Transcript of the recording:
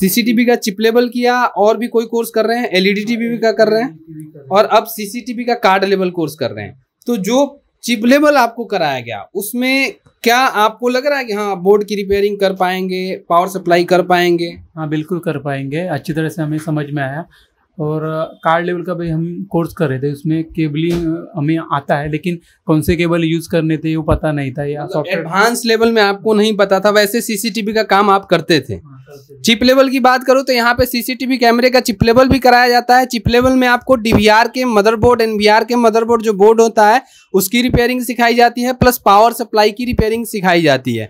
CCTV का chip level किया और भी कोई कोर्स कर रहे हैं एलईडी टीवी का कर रहे हैं और अब सीसीटीवी का कार्ड लेवल कोर्स कर रहे हैं तो जो चिपलेबल आपको कराया गया उसमें क्या आपको लग रहा है कि हाँ बोर्ड की रिपेयरिंग कर पाएंगे पावर सप्लाई कर पाएंगे हाँ बिल्कुल कर पाएंगे अच्छी तरह से हमें समझ में आया और कार्ड लेवल का भी हम कोर्स कर रहे थे उसमें केबलिंग हमें आता है लेकिन कौन से केबल यूज करने थे वो पता नहीं था या मतलब सॉफ्टवेयर एडवांस लेवल में आपको नहीं पता था वैसे सीसीटीवी का काम आप करते थे हाँ। चिप लेवल की बात करूँ तो यहाँ पे सीसीटीवी कैमरे का चिप लेवल भी कराया जाता है चिप लेवल में आपको डीवीआर के मदरबोर्ड एनवीआर के मदरबोर्ड जो बोर्ड होता है उसकी रिपेयरिंग सिखाई जाती है प्लस पावर सप्लाई की रिपेयरिंग सिखाई जाती है